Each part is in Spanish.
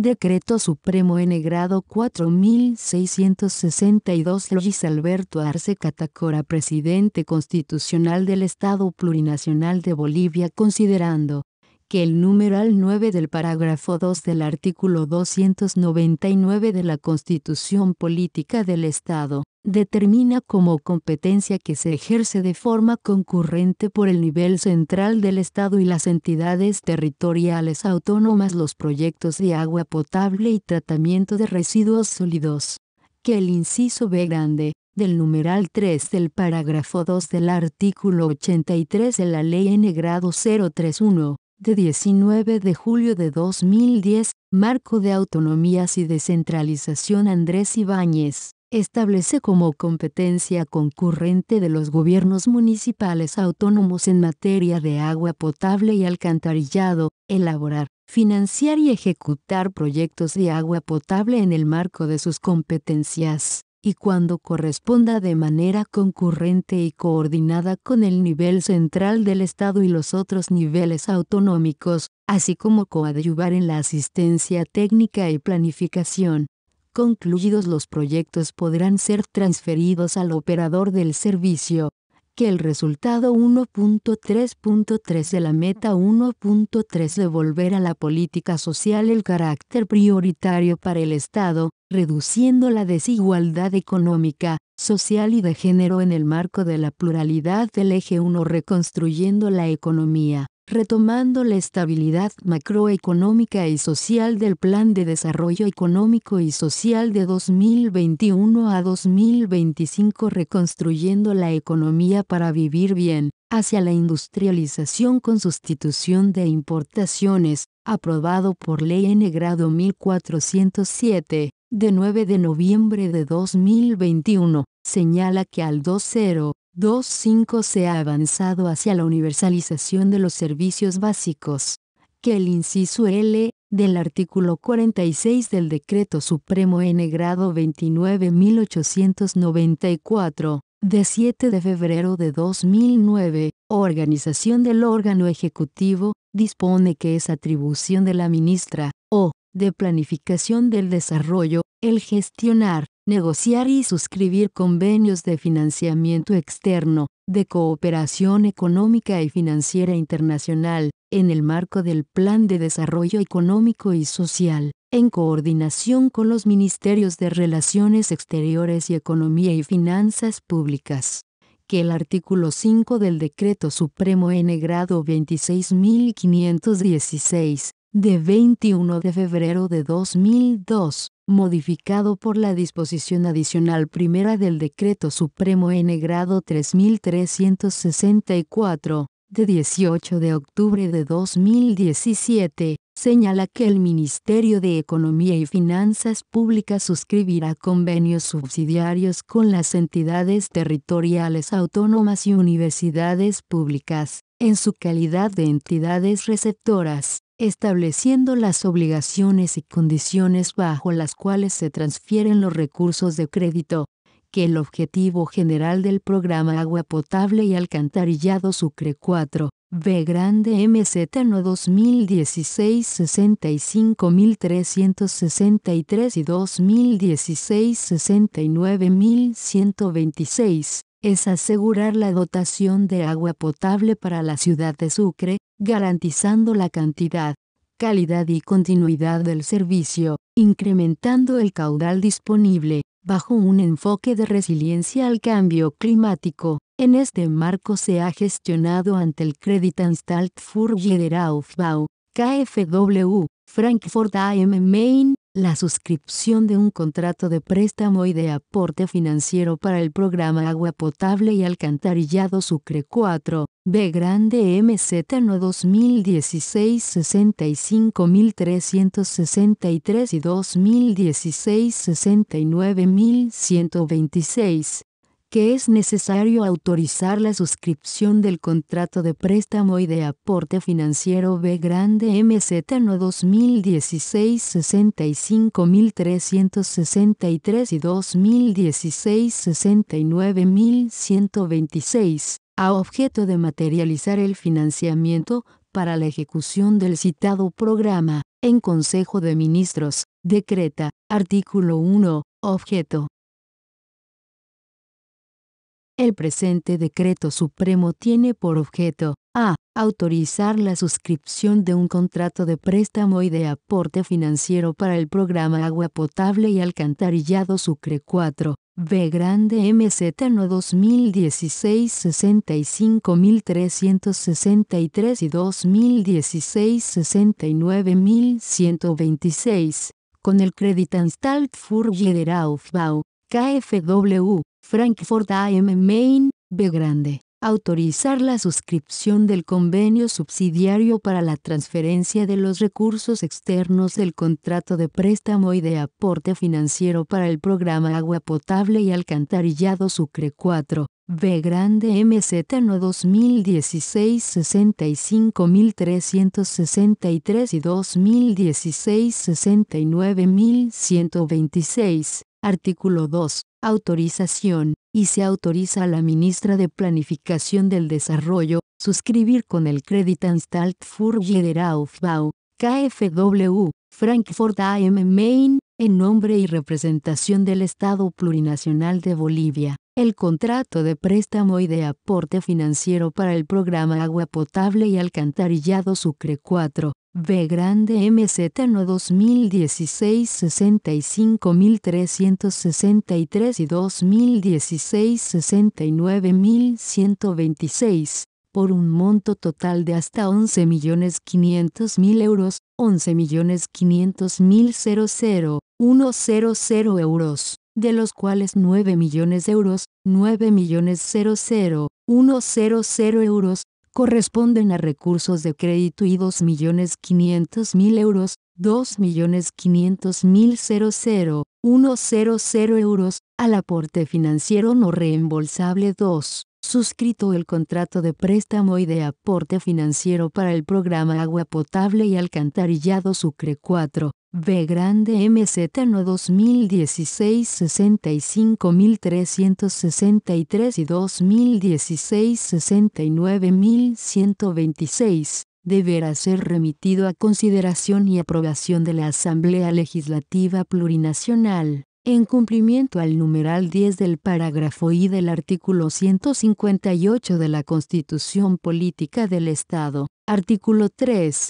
Decreto Supremo N grado 4662 Luis Alberto Arce Catacora Presidente Constitucional del Estado Plurinacional de Bolivia considerando que el numeral 9 del parágrafo 2 del artículo 299 de la Constitución Política del Estado, determina como competencia que se ejerce de forma concurrente por el nivel central del Estado y las entidades territoriales autónomas los proyectos de agua potable y tratamiento de residuos sólidos, que el inciso B grande, del numeral 3 del parágrafo 2 del artículo 83 de la Ley N grado 031, de 19 de julio de 2010, Marco de Autonomías y Descentralización Andrés Ibáñez, establece como competencia concurrente de los gobiernos municipales autónomos en materia de agua potable y alcantarillado, elaborar, financiar y ejecutar proyectos de agua potable en el marco de sus competencias y cuando corresponda de manera concurrente y coordinada con el nivel central del Estado y los otros niveles autonómicos, así como coadyuvar en la asistencia técnica y planificación. Concluidos los proyectos podrán ser transferidos al operador del servicio, que el resultado 1.3.3 de la meta 1.3 devolver a la política social el carácter prioritario para el Estado, reduciendo la desigualdad económica, social y de género en el marco de la pluralidad del eje 1 reconstruyendo la economía, retomando la estabilidad macroeconómica y social del Plan de Desarrollo Económico y Social de 2021 a 2025 reconstruyendo la economía para vivir bien, hacia la industrialización con sustitución de importaciones, aprobado por Ley N grado 1407 de 9 de noviembre de 2021, señala que al 2025 se ha avanzado hacia la universalización de los servicios básicos, que el inciso L del artículo 46 del Decreto Supremo N grado 29894 de 7 de febrero de 2009, organización del órgano ejecutivo, dispone que es atribución de la ministra de planificación del desarrollo, el gestionar, negociar y suscribir convenios de financiamiento externo, de cooperación económica y financiera internacional, en el marco del Plan de Desarrollo Económico y Social, en coordinación con los Ministerios de Relaciones Exteriores y Economía y Finanzas Públicas que el artículo 5 del Decreto Supremo N grado 26516 de 21 de febrero de 2002, modificado por la disposición adicional primera del Decreto Supremo N grado 3364, de 18 de octubre de 2017, señala que el Ministerio de Economía y Finanzas Públicas suscribirá convenios subsidiarios con las entidades territoriales autónomas y universidades públicas, en su calidad de entidades receptoras estableciendo las obligaciones y condiciones bajo las cuales se transfieren los recursos de crédito, que el objetivo general del programa Agua Potable y Alcantarillado Sucre 4, B Grande MZ No 2016 65363 y 2016 69126 es asegurar la dotación de agua potable para la ciudad de Sucre, garantizando la cantidad, calidad y continuidad del servicio, incrementando el caudal disponible, bajo un enfoque de resiliencia al cambio climático. En este marco se ha gestionado ante el Kreditanstalt für Wiederaufbau, KfW, Frankfurt am Main, la suscripción de un contrato de préstamo y de aporte financiero para el programa Agua Potable y Alcantarillado Sucre 4, B Grande MZ No 2016 65363 y 2016 69126 que es necesario autorizar la suscripción del contrato de préstamo y de aporte financiero B grande MZ no 2016 65363 y 2016 69126 a objeto de materializar el financiamiento para la ejecución del citado programa, en Consejo de Ministros, decreta, artículo 1, objeto, el presente decreto supremo tiene por objeto a. Autorizar la suscripción de un contrato de préstamo y de aporte financiero para el programa Agua Potable y Alcantarillado Sucre 4, B Grande MZ No 2016 65363 y 2016 69126, con el Créditanstalt für Bau KfW, Frankfurt AM Main, B grande. Autorizar la suscripción del convenio subsidiario para la transferencia de los recursos externos del contrato de préstamo y de aporte financiero para el programa Agua Potable y Alcantarillado Sucre 4. B grande MZ no 2016 65363 y 2016 69126, artículo 2 autorización, y se autoriza a la ministra de Planificación del Desarrollo, suscribir con el Créditanstalt für Wiederaufbau, KfW, Frankfurt AM Main, en nombre y representación del Estado Plurinacional de Bolivia, el contrato de préstamo y de aporte financiero para el programa Agua Potable y Alcantarillado Sucre 4, B grande MZ no 2016 65363 y 2016 69126 por un monto total de hasta 11.500.000 euros, 11.500.000 euros, de los cuales 9 millones de euros, 9 millones euros, corresponden a recursos de crédito y 2.500.000 euros, cero euros, al aporte financiero no reembolsable 2. Suscrito el contrato de préstamo y de aporte financiero para el programa Agua Potable y Alcantarillado Sucre 4, B grande MZ no 2016 65363 y 2016 69126 deberá ser remitido a consideración y aprobación de la Asamblea Legislativa Plurinacional, en cumplimiento al numeral 10 del parágrafo I del artículo 158 de la Constitución Política del Estado, artículo 3,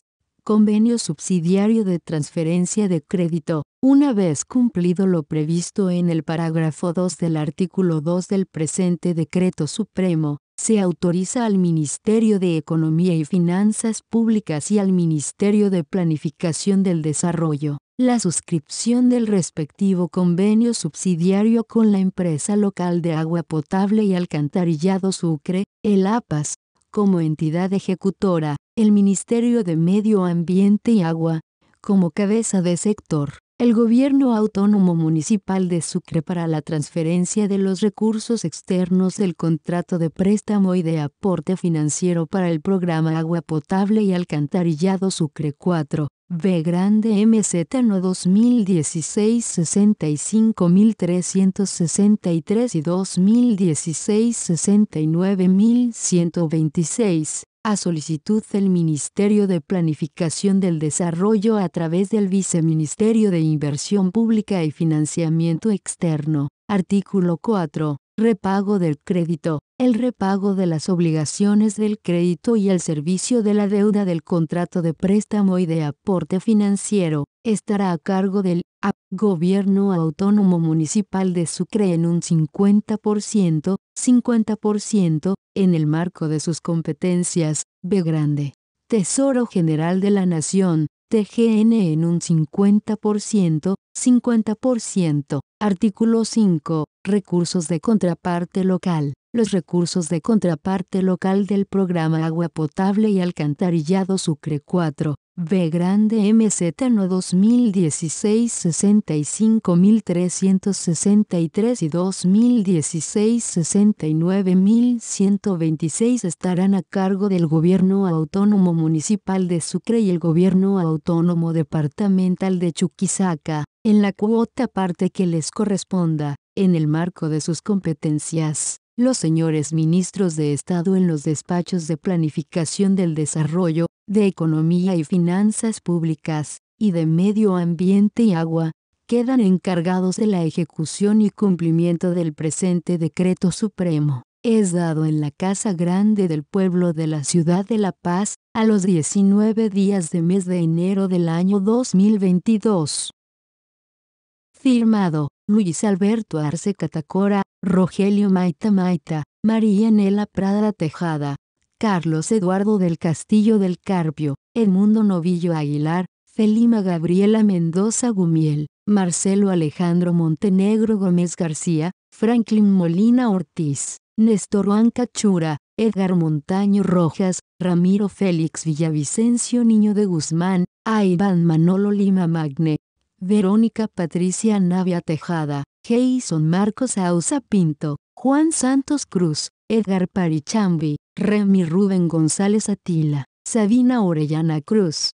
convenio subsidiario de transferencia de crédito, una vez cumplido lo previsto en el parágrafo 2 del artículo 2 del presente decreto supremo, se autoriza al Ministerio de Economía y Finanzas Públicas y al Ministerio de Planificación del Desarrollo la suscripción del respectivo convenio subsidiario con la empresa local de agua potable y alcantarillado Sucre, el APAS, como entidad ejecutora, el Ministerio de Medio Ambiente y Agua, como cabeza de sector, el Gobierno Autónomo Municipal de Sucre para la transferencia de los recursos externos del contrato de préstamo y de aporte financiero para el programa Agua Potable y Alcantarillado Sucre 4, B grande MZ no 2016 65363 y 2016 69126 a solicitud del Ministerio de Planificación del Desarrollo a través del Viceministerio de Inversión Pública y Financiamiento Externo. Artículo 4 repago del crédito, el repago de las obligaciones del crédito y el servicio de la deuda del contrato de préstamo y de aporte financiero, estará a cargo del Gobierno Autónomo Municipal de Sucre en un 50%, 50%, en el marco de sus competencias, B grande. Tesoro General de la Nación, TGN en un 50%, 50%. Artículo 5. Recursos de contraparte local. Los recursos de contraparte local del programa Agua Potable y Alcantarillado Sucre 4. B grande MZ no 2016 65363 y 2016 69126 estarán a cargo del Gobierno Autónomo Municipal de Sucre y el Gobierno Autónomo Departamental de Chuquisaca en la cuota parte que les corresponda, en el marco de sus competencias. Los señores ministros de Estado en los despachos de Planificación del Desarrollo, de Economía y Finanzas Públicas, y de Medio Ambiente y Agua, quedan encargados de la ejecución y cumplimiento del presente decreto supremo. Es dado en la Casa Grande del Pueblo de la Ciudad de La Paz, a los 19 días de mes de enero del año 2022. Firmado, Luis Alberto Arce Catacora, Rogelio Maita Maita, María Nela Prada Tejada, Carlos Eduardo del Castillo del Carpio, Edmundo Novillo Aguilar, Felima Gabriela Mendoza Gumiel, Marcelo Alejandro Montenegro Gómez García, Franklin Molina Ortiz, Néstor Juan Cachura, Edgar Montaño Rojas, Ramiro Félix Villavicencio Niño de Guzmán, Manolo Lima Magne, Verónica Patricia Navia Tejada, Jason Marcos Ausa Pinto, Juan Santos Cruz, Edgar Parichambi, Remy Rubén González Atila, Sabina Orellana Cruz,